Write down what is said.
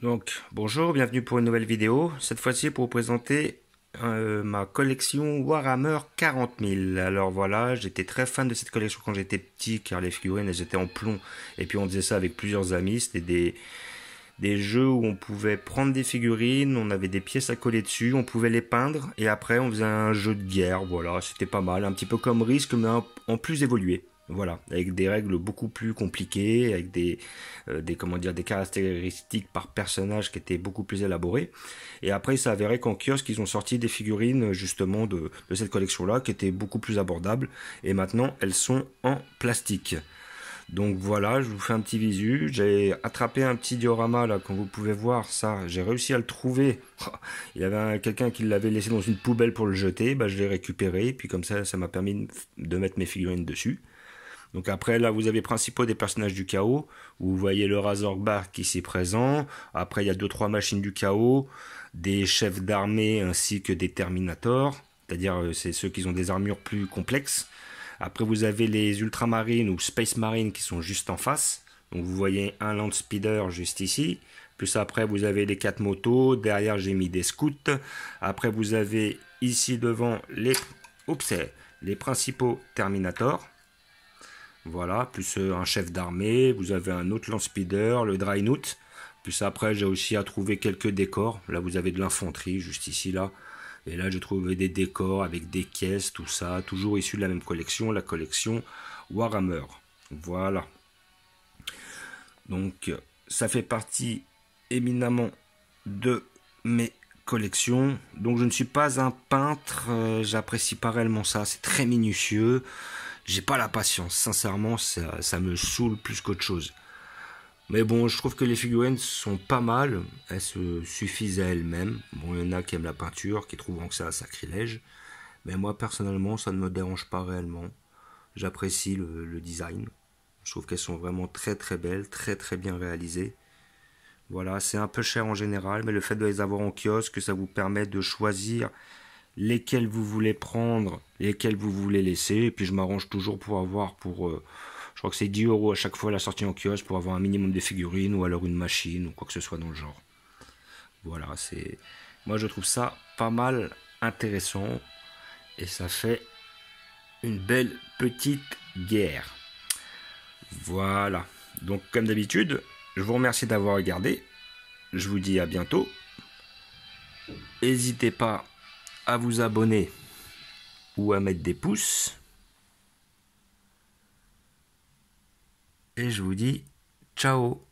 Donc bonjour, bienvenue pour une nouvelle vidéo. Cette fois-ci pour vous présenter euh, ma collection Warhammer 40 mille. Alors voilà, j'étais très fan de cette collection quand j'étais petit car les figurines elles étaient en plomb. Et puis on faisait ça avec plusieurs amis, c'était des des jeux où on pouvait prendre des figurines, on avait des pièces à coller dessus, on pouvait les peindre et après on faisait un jeu de guerre. Voilà, c'était pas mal, un petit peu comme Risk mais en plus évolué. Voilà, avec des règles beaucoup plus compliquées, avec euh, des, comment dire, des caractéristiques par personnage qui étaient beaucoup plus élaborées. Et après, ça avéré qu'en kiosque, ils ont sorti des figurines justement de, cette collection-là qui étaient beaucoup plus abordables. Et maintenant, elles sont en plastique. Donc voilà, je vous fais un petit visu. J'ai attrapé un petit diorama là, comme vous pouvez voir, ça, j'ai réussi à le trouver. Il y avait quelqu'un qui l'avait laissé dans une poubelle pour le jeter, bah, je l'ai récupéré, puis comme ça, ça m'a permis de mettre mes figurines dessus. Donc après, là, vous avez principaux des personnages du chaos, vous voyez le Razorback ici présent. Après, il y a deux trois machines du chaos, des chefs d'armée ainsi que des Terminators, c'est-à-dire euh, c'est ceux qui ont des armures plus complexes. Après, vous avez les Ultramarines ou Space Marines qui sont juste en face. Donc vous voyez un Land Speeder juste ici. Plus après, vous avez les quatre motos. Derrière, j'ai mis des scouts. Après, vous avez ici devant les, les principaux Terminators. Voilà, plus euh, un chef d'armée, vous avez un autre lance-speeder, le Drynout. Plus après, j'ai aussi à trouver quelques décors. Là, vous avez de l'infanterie, juste ici, là. Et là, j'ai trouvé des décors avec des caisses, tout ça. Toujours issu de la même collection, la collection Warhammer. Voilà. Donc, ça fait partie éminemment de mes collections. Donc, je ne suis pas un peintre. Euh, j'apprécie pas réellement ça. C'est très minutieux. J'ai pas la patience, sincèrement, ça, me saoule plus qu'autre chose. Mais bon, je trouve que les figurines sont pas mal, elles se suffisent à elles-mêmes. Bon, il y en a qui aiment la peinture, qui trouvent que c'est un sacrilège. Mais moi, personnellement, ça ne me dérange pas réellement. J'apprécie le, le design. Je trouve qu'elles sont vraiment très très belles, très très bien réalisées. Voilà, c'est un peu cher en général, mais le fait de les avoir en kiosque, ça vous permet de choisir lesquels vous voulez prendre, lesquels vous voulez laisser. Et puis je m'arrange toujours pour avoir pour. Euh, je crois que c'est 10 euros à chaque fois la sortie en kiosque pour avoir un minimum de figurines ou alors une machine ou quoi que ce soit dans le genre. Voilà, c'est. Moi je trouve ça pas mal intéressant et ça fait une belle petite guerre. Voilà. Donc comme d'habitude, je vous remercie d'avoir regardé. Je vous dis à bientôt. N'hésitez pas à vous abonner ou à mettre des pouces. Et je vous dis ciao